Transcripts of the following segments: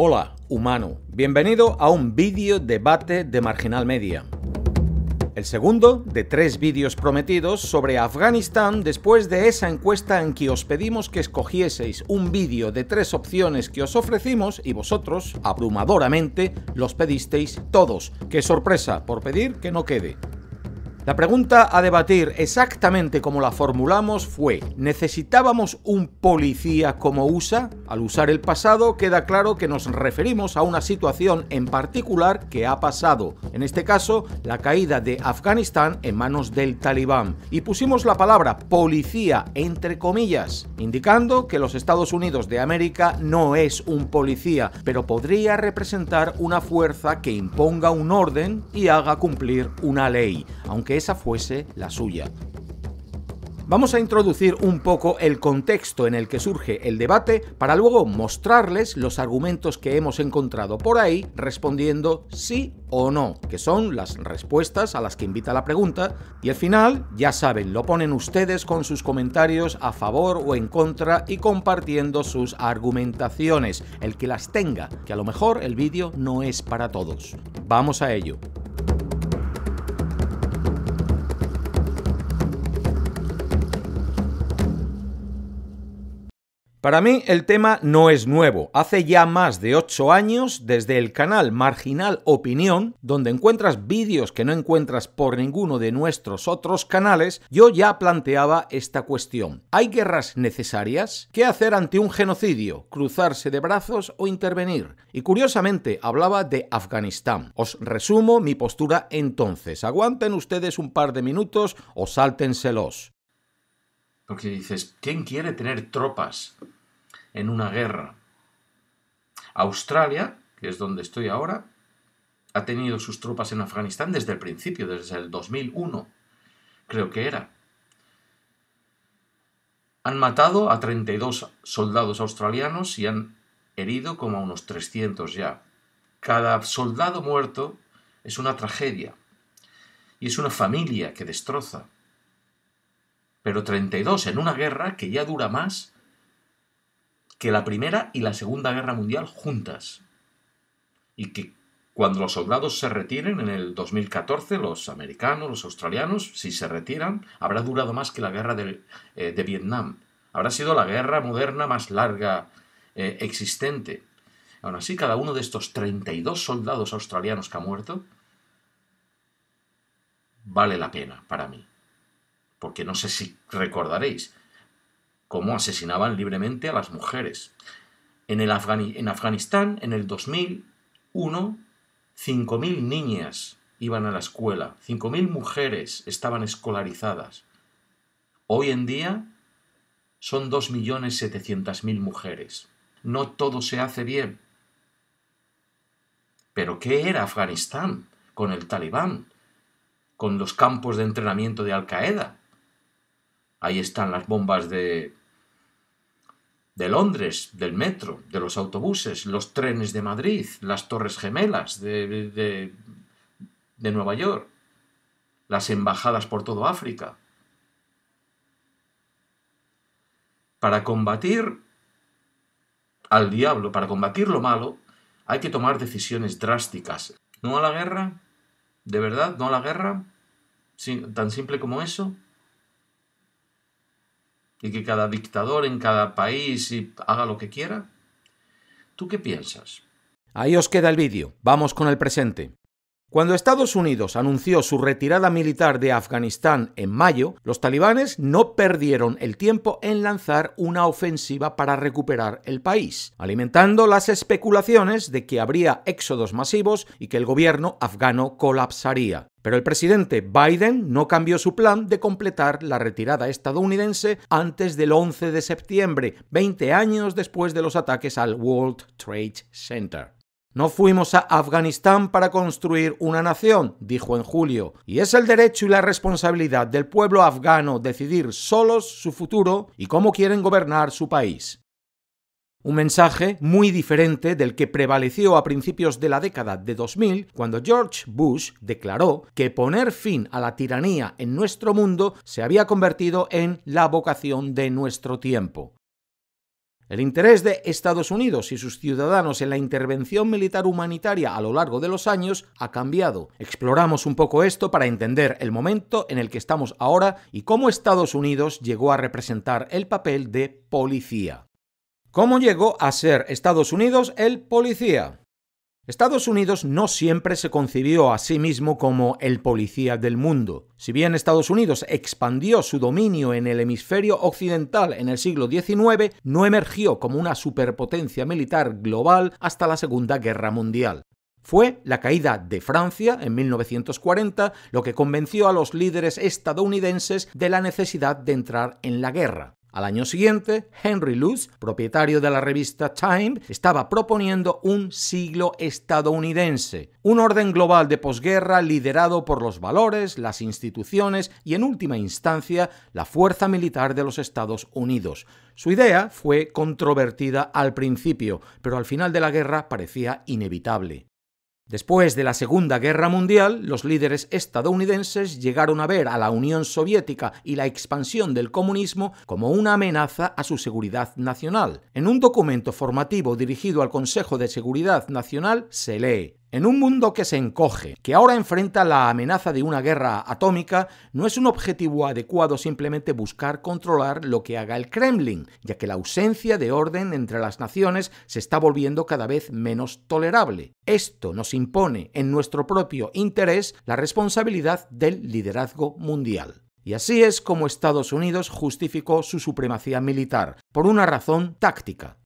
Hola, humano. Bienvenido a un vídeo debate de Marginal Media. El segundo de tres vídeos prometidos sobre Afganistán después de esa encuesta en que os pedimos que escogieseis un vídeo de tres opciones que os ofrecimos y vosotros, abrumadoramente, los pedisteis todos. ¡Qué sorpresa! Por pedir que no quede. La pregunta a debatir exactamente como la formulamos fue, ¿necesitábamos un policía como USA? Al usar el pasado queda claro que nos referimos a una situación en particular que ha pasado, en este caso la caída de Afganistán en manos del talibán, y pusimos la palabra policía entre comillas, indicando que los Estados Unidos de América no es un policía, pero podría representar una fuerza que imponga un orden y haga cumplir una ley, aunque esa fuese la suya. Vamos a introducir un poco el contexto en el que surge el debate para luego mostrarles los argumentos que hemos encontrado por ahí respondiendo sí o no, que son las respuestas a las que invita la pregunta, y al final, ya saben, lo ponen ustedes con sus comentarios a favor o en contra y compartiendo sus argumentaciones, el que las tenga, que a lo mejor el vídeo no es para todos. Vamos a ello. Para mí el tema no es nuevo. Hace ya más de 8 años, desde el canal Marginal Opinión, donde encuentras vídeos que no encuentras por ninguno de nuestros otros canales, yo ya planteaba esta cuestión. ¿Hay guerras necesarias? ¿Qué hacer ante un genocidio? ¿Cruzarse de brazos o intervenir? Y curiosamente hablaba de Afganistán. Os resumo mi postura entonces. Aguanten ustedes un par de minutos o sáltenselos. Porque dices, ¿quién quiere tener tropas en una guerra? Australia, que es donde estoy ahora, ha tenido sus tropas en Afganistán desde el principio, desde el 2001, creo que era. Han matado a 32 soldados australianos y han herido como a unos 300 ya. Cada soldado muerto es una tragedia y es una familia que destroza pero 32 en una guerra que ya dura más que la Primera y la Segunda Guerra Mundial juntas. Y que cuando los soldados se retiren en el 2014, los americanos, los australianos, si se retiran, habrá durado más que la guerra de, eh, Vietnam. Habrá sido la guerra moderna más larga eh, existente. Aún así, cada uno de estos 32 soldados australianos que ha muerto vale la pena para mí porque no sé si recordaréis cómo asesinaban libremente a las mujeres. En, el en Afganistán, en el 2001, 5.000 niñas iban a la escuela, 5.000 mujeres estaban escolarizadas. Hoy en día son 2.700.000 mujeres. No todo se hace bien. Pero ¿qué era Afganistán con el talibán? Con los campos de entrenamiento de Al-Qaeda, Ahí están las bombas de, de Londres, del metro, de los autobuses, los trenes de Madrid, las Torres Gemelas de, de, de, Nueva York, las embajadas por todo África. Para combatir al diablo, para combatir lo malo, hay que tomar decisiones drásticas. ¿No a la guerra? ¿De verdad? ¿No a la guerra? ¿Tan simple como eso? y que cada dictador en cada país haga lo que quiera? ¿Tú qué piensas? Ahí os queda el vídeo. Vamos con el presente. Cuando Estados Unidos anunció su retirada militar de Afganistán en mayo, los talibanes no perdieron el tiempo en lanzar una ofensiva para recuperar el país, alimentando las especulaciones de que habría éxodos masivos y que el gobierno afgano colapsaría. Pero el presidente Biden no cambió su plan de completar la retirada estadounidense antes del 11 de septiembre, 20 años después de los ataques al World Trade Center. No fuimos a Afganistán para construir una nación, dijo en julio, y es el derecho y la responsabilidad del pueblo afgano decidir solos su futuro y cómo quieren gobernar su país. Un mensaje muy diferente del que prevaleció a principios de la década de 2000, cuando George Bush declaró que poner fin a la tiranía en nuestro mundo se había convertido en la vocación de nuestro tiempo. El interés de Estados Unidos y sus ciudadanos en la intervención militar humanitaria a lo largo de los años ha cambiado. Exploramos un poco esto para entender el momento en el que estamos ahora y cómo Estados Unidos llegó a representar el papel de policía. ¿Cómo llegó a ser Estados Unidos el policía? Estados Unidos no siempre se concibió a sí mismo como el policía del mundo. Si bien Estados Unidos expandió su dominio en el hemisferio occidental en el siglo XIX, no emergió como una superpotencia militar global hasta la Segunda Guerra Mundial. Fue la caída de Francia en 1940 lo que convenció a los líderes estadounidenses de la necesidad de entrar en la guerra. Al año siguiente, Henry Luce, propietario de la revista Time, estaba proponiendo un siglo estadounidense, un orden global de posguerra liderado por los valores, las instituciones y, en última instancia, la fuerza militar de los Estados Unidos. Su idea fue controvertida al principio, pero al final de la guerra parecía inevitable. Después de la Segunda Guerra Mundial, los líderes estadounidenses llegaron a ver a la Unión Soviética y la expansión del comunismo como una amenaza a su seguridad nacional. En un documento formativo dirigido al Consejo de Seguridad Nacional se lee en un mundo que se encoge, que ahora enfrenta la amenaza de una guerra atómica, no es un objetivo adecuado simplemente buscar controlar lo que haga el Kremlin, ya que la ausencia de orden entre las naciones se está volviendo cada vez menos tolerable. Esto nos impone en nuestro propio interés la responsabilidad del liderazgo mundial. Y así es como Estados Unidos justificó su supremacía militar, por una razón táctica.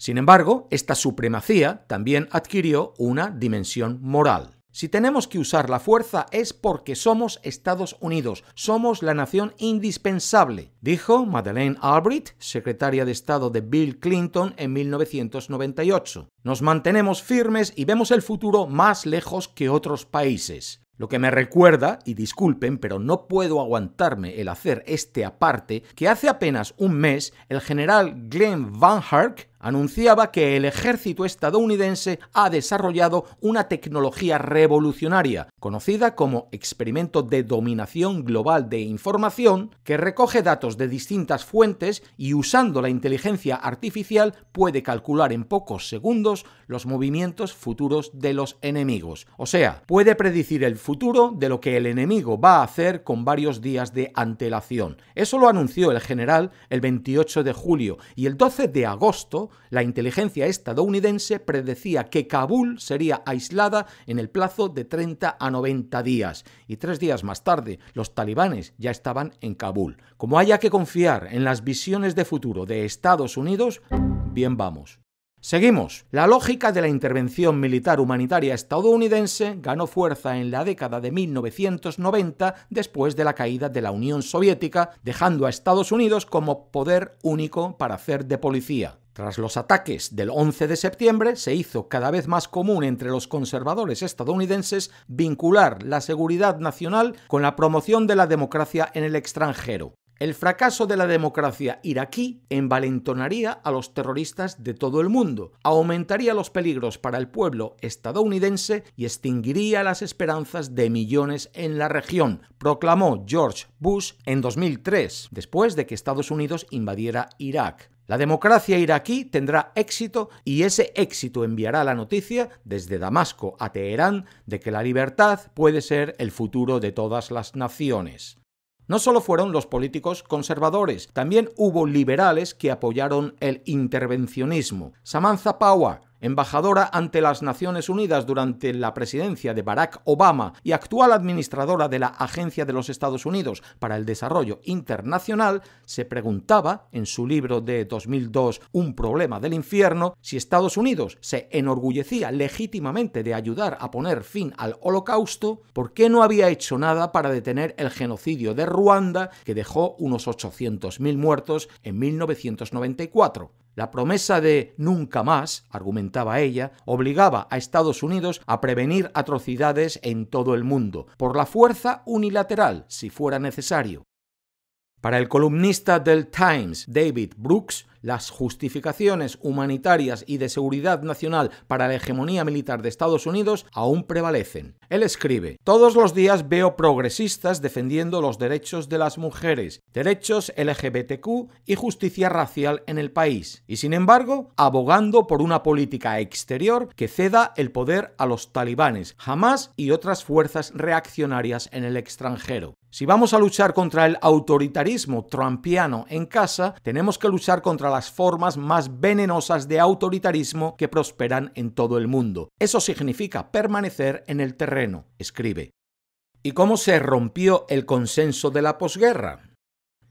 Sin embargo, esta supremacía también adquirió una dimensión moral. Si tenemos que usar la fuerza es porque somos Estados Unidos, somos la nación indispensable, dijo Madeleine Albright, secretaria de Estado de Bill Clinton en 1998. Nos mantenemos firmes y vemos el futuro más lejos que otros países. Lo que me recuerda, y disculpen, pero no puedo aguantarme el hacer este aparte, que hace apenas un mes el general Glenn Van Hark anunciaba que el ejército estadounidense ha desarrollado una tecnología revolucionaria, conocida como experimento de dominación global de información, que recoge datos de distintas fuentes y usando la inteligencia artificial puede calcular en pocos segundos los movimientos futuros de los enemigos. O sea, puede predecir el futuro de lo que el enemigo va a hacer con varios días de antelación. Eso lo anunció el general el 28 de julio y el 12 de agosto la inteligencia estadounidense predecía que Kabul sería aislada en el plazo de 30 a 90 días, y tres días más tarde los talibanes ya estaban en Kabul. Como haya que confiar en las visiones de futuro de Estados Unidos, bien vamos. Seguimos. La lógica de la intervención militar humanitaria estadounidense ganó fuerza en la década de 1990 después de la caída de la Unión Soviética, dejando a Estados Unidos como poder único para hacer de policía. Tras los ataques del 11 de septiembre, se hizo cada vez más común entre los conservadores estadounidenses vincular la seguridad nacional con la promoción de la democracia en el extranjero. El fracaso de la democracia iraquí envalentonaría a los terroristas de todo el mundo, aumentaría los peligros para el pueblo estadounidense y extinguiría las esperanzas de millones en la región, proclamó George Bush en 2003, después de que Estados Unidos invadiera Irak. La democracia iraquí tendrá éxito y ese éxito enviará la noticia desde Damasco a Teherán de que la libertad puede ser el futuro de todas las naciones. No solo fueron los políticos conservadores, también hubo liberales que apoyaron el intervencionismo. Samantha Power, embajadora ante las Naciones Unidas durante la presidencia de Barack Obama y actual administradora de la Agencia de los Estados Unidos para el Desarrollo Internacional, se preguntaba en su libro de 2002 Un problema del infierno si Estados Unidos se enorgullecía legítimamente de ayudar a poner fin al holocausto, ¿por qué no había hecho nada para detener el genocidio de Ruanda que dejó unos 800.000 muertos en 1994? La promesa de nunca más, argumentaba ella, obligaba a Estados Unidos a prevenir atrocidades en todo el mundo, por la fuerza unilateral, si fuera necesario. Para el columnista del Times, David Brooks, las justificaciones humanitarias y de seguridad nacional para la hegemonía militar de Estados Unidos aún prevalecen. Él escribe, todos los días veo progresistas defendiendo los derechos de las mujeres, derechos LGBTQ y justicia racial en el país, y sin embargo, abogando por una política exterior que ceda el poder a los talibanes, Hamas y otras fuerzas reaccionarias en el extranjero. Si vamos a luchar contra el autoritarismo trumpiano en casa, tenemos que luchar contra las formas más venenosas de autoritarismo que prosperan en todo el mundo. Eso significa permanecer en el terreno, escribe. ¿Y cómo se rompió el consenso de la posguerra?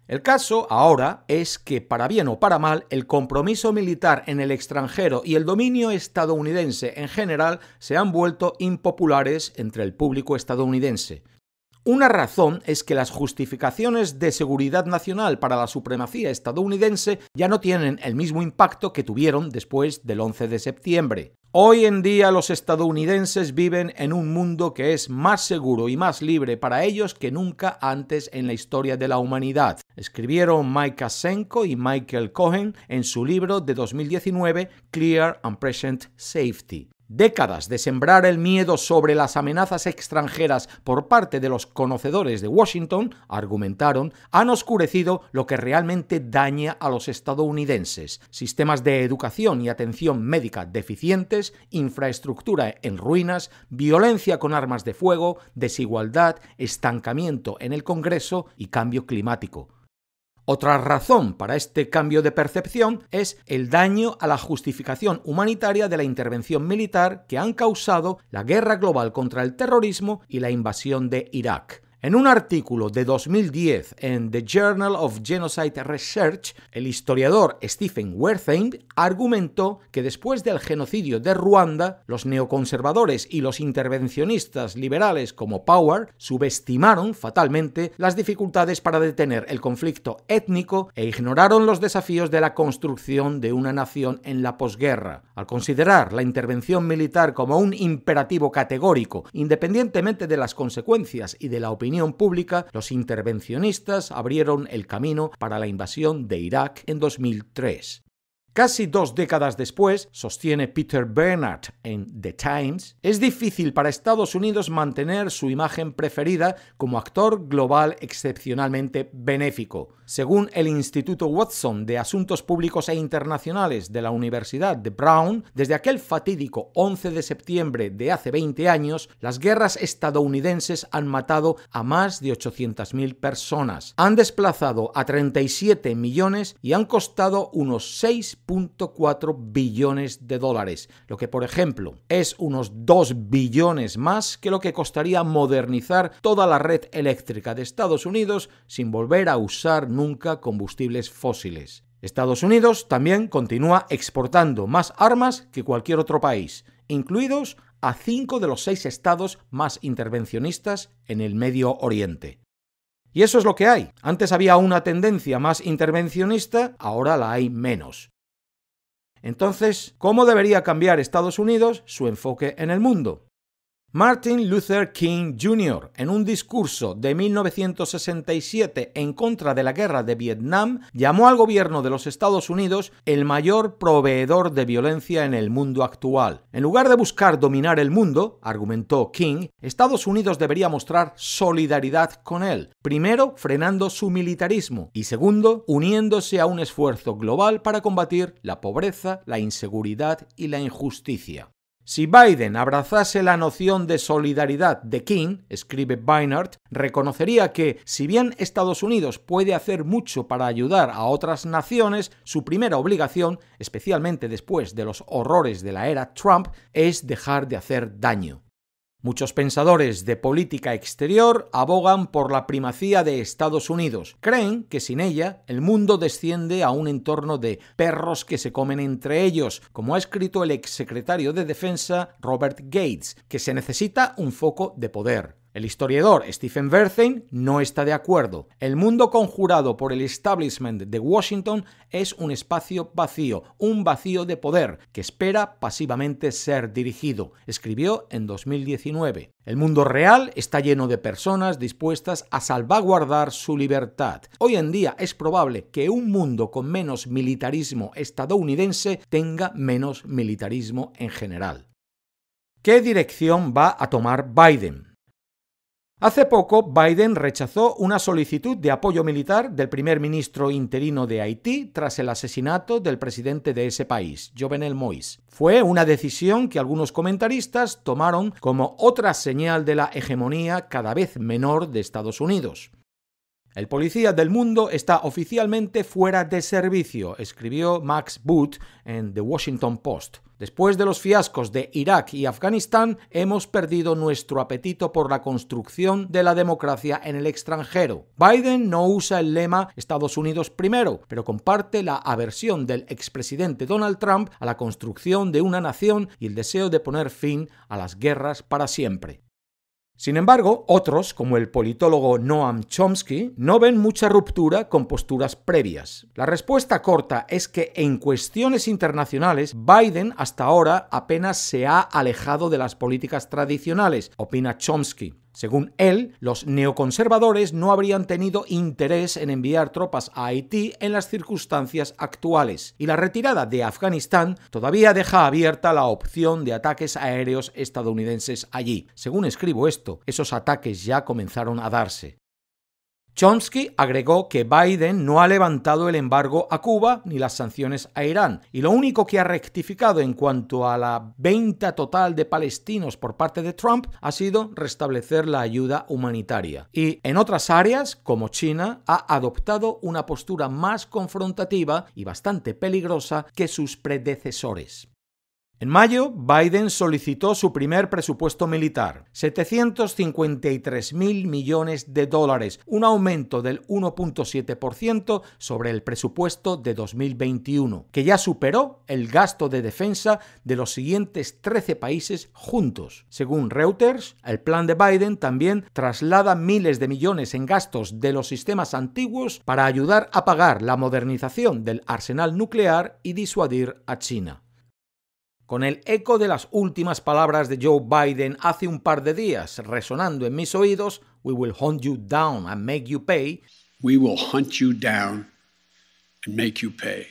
El caso ahora es que, para bien o para mal, el compromiso militar en el extranjero y el dominio estadounidense en general se han vuelto impopulares entre el público estadounidense. Una razón es que las justificaciones de seguridad nacional para la supremacía estadounidense ya no tienen el mismo impacto que tuvieron después del 11 de septiembre. Hoy en día los estadounidenses viven en un mundo que es más seguro y más libre para ellos que nunca antes en la historia de la humanidad, escribieron Mike Asenko y Michael Cohen en su libro de 2019 Clear and Present Safety. Décadas de sembrar el miedo sobre las amenazas extranjeras por parte de los conocedores de Washington, argumentaron, han oscurecido lo que realmente daña a los estadounidenses. Sistemas de educación y atención médica deficientes, infraestructura en ruinas, violencia con armas de fuego, desigualdad, estancamiento en el Congreso y cambio climático. Otra razón para este cambio de percepción es el daño a la justificación humanitaria de la intervención militar que han causado la guerra global contra el terrorismo y la invasión de Irak. En un artículo de 2010 en The Journal of Genocide Research, el historiador Stephen Wertheim argumentó que después del genocidio de Ruanda, los neoconservadores y los intervencionistas liberales como Power subestimaron fatalmente las dificultades para detener el conflicto étnico e ignoraron los desafíos de la construcción de una nación en la posguerra. Al considerar la intervención militar como un imperativo categórico, independientemente de las consecuencias y de la opinión pública, los intervencionistas abrieron el camino para la invasión de Irak en 2003. Casi dos décadas después, sostiene Peter Bernard en The Times, es difícil para Estados Unidos mantener su imagen preferida como actor global excepcionalmente benéfico. Según el Instituto Watson de Asuntos Públicos e Internacionales de la Universidad de Brown, desde aquel fatídico 11 de septiembre de hace 20 años, las guerras estadounidenses han matado a más de 800.000 personas, han desplazado a 37 millones y han costado unos 6 4 billones de dólares, lo que por ejemplo es unos 2 billones más que lo que costaría modernizar toda la red eléctrica de Estados Unidos sin volver a usar nunca combustibles fósiles. Estados Unidos también continúa exportando más armas que cualquier otro país, incluidos a cinco de los seis estados más intervencionistas en el Medio Oriente. Y eso es lo que hay. Antes había una tendencia más intervencionista, ahora la hay menos. Entonces, ¿cómo debería cambiar Estados Unidos su enfoque en el mundo? Martin Luther King Jr., en un discurso de 1967 en contra de la guerra de Vietnam, llamó al gobierno de los Estados Unidos el mayor proveedor de violencia en el mundo actual. En lugar de buscar dominar el mundo, argumentó King, Estados Unidos debería mostrar solidaridad con él, primero frenando su militarismo y segundo uniéndose a un esfuerzo global para combatir la pobreza, la inseguridad y la injusticia. Si Biden abrazase la noción de solidaridad de King, escribe Beinart, reconocería que, si bien Estados Unidos puede hacer mucho para ayudar a otras naciones, su primera obligación, especialmente después de los horrores de la era Trump, es dejar de hacer daño. Muchos pensadores de política exterior abogan por la primacía de Estados Unidos. Creen que sin ella el mundo desciende a un entorno de perros que se comen entre ellos, como ha escrito el exsecretario de Defensa Robert Gates, que se necesita un foco de poder. El historiador Stephen Vertheim no está de acuerdo. El mundo conjurado por el establishment de Washington es un espacio vacío, un vacío de poder, que espera pasivamente ser dirigido, escribió en 2019. El mundo real está lleno de personas dispuestas a salvaguardar su libertad. Hoy en día es probable que un mundo con menos militarismo estadounidense tenga menos militarismo en general. ¿Qué dirección va a tomar Biden? Hace poco, Biden rechazó una solicitud de apoyo militar del primer ministro interino de Haití tras el asesinato del presidente de ese país, Jovenel Moïse. Fue una decisión que algunos comentaristas tomaron como otra señal de la hegemonía cada vez menor de Estados Unidos. El policía del mundo está oficialmente fuera de servicio, escribió Max Boot en The Washington Post. Después de los fiascos de Irak y Afganistán, hemos perdido nuestro apetito por la construcción de la democracia en el extranjero. Biden no usa el lema Estados Unidos primero, pero comparte la aversión del expresidente Donald Trump a la construcción de una nación y el deseo de poner fin a las guerras para siempre. Sin embargo, otros, como el politólogo Noam Chomsky, no ven mucha ruptura con posturas previas. La respuesta corta es que en cuestiones internacionales, Biden hasta ahora apenas se ha alejado de las políticas tradicionales, opina Chomsky. Según él, los neoconservadores no habrían tenido interés en enviar tropas a Haití en las circunstancias actuales, y la retirada de Afganistán todavía deja abierta la opción de ataques aéreos estadounidenses allí. Según escribo esto, esos ataques ya comenzaron a darse. Chomsky agregó que Biden no ha levantado el embargo a Cuba ni las sanciones a Irán y lo único que ha rectificado en cuanto a la venta total de palestinos por parte de Trump ha sido restablecer la ayuda humanitaria. Y en otras áreas, como China, ha adoptado una postura más confrontativa y bastante peligrosa que sus predecesores. En mayo, Biden solicitó su primer presupuesto militar, 753 mil millones de dólares, un aumento del 1.7% sobre el presupuesto de 2021, que ya superó el gasto de defensa de los siguientes 13 países juntos. Según Reuters, el plan de Biden también traslada miles de millones en gastos de los sistemas antiguos para ayudar a pagar la modernización del arsenal nuclear y disuadir a China con el eco de las últimas palabras de Joe Biden hace un par de días resonando en mis oídos, We will hunt you down and make you pay. We will hunt you down and make you pay.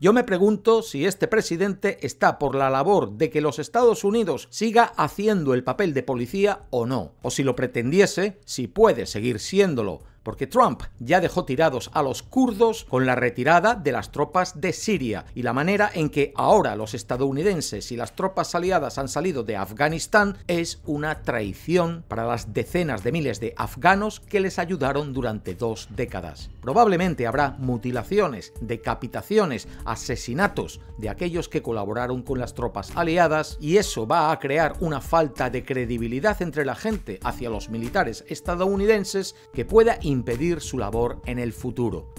Yo me pregunto si este presidente está por la labor de que los Estados Unidos siga haciendo el papel de policía o no, o si lo pretendiese, si puede seguir siéndolo, porque Trump ya dejó tirados a los kurdos con la retirada de las tropas de Siria y la manera en que ahora los estadounidenses y las tropas aliadas han salido de Afganistán es una traición para las decenas de miles de afganos que les ayudaron durante dos décadas. Probablemente habrá mutilaciones, decapitaciones, asesinatos de aquellos que colaboraron con las tropas aliadas y eso va a crear una falta de credibilidad entre la gente hacia los militares estadounidenses que pueda impedir su labor en el futuro.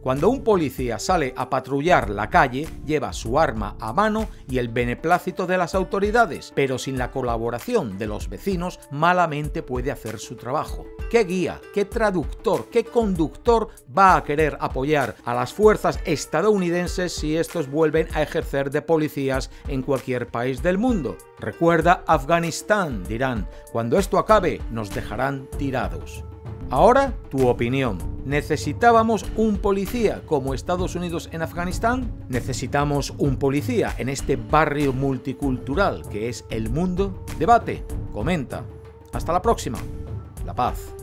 Cuando un policía sale a patrullar la calle, lleva su arma a mano y el beneplácito de las autoridades, pero sin la colaboración de los vecinos, malamente puede hacer su trabajo. ¿Qué guía, qué traductor, qué conductor va a querer apoyar a las fuerzas estadounidenses si estos vuelven a ejercer de policías en cualquier país del mundo? Recuerda Afganistán, dirán. Cuando esto acabe, nos dejarán tirados. Ahora, tu opinión. ¿Necesitábamos un policía como Estados Unidos en Afganistán? ¿Necesitamos un policía en este barrio multicultural que es el mundo? Debate, comenta. Hasta la próxima. La paz.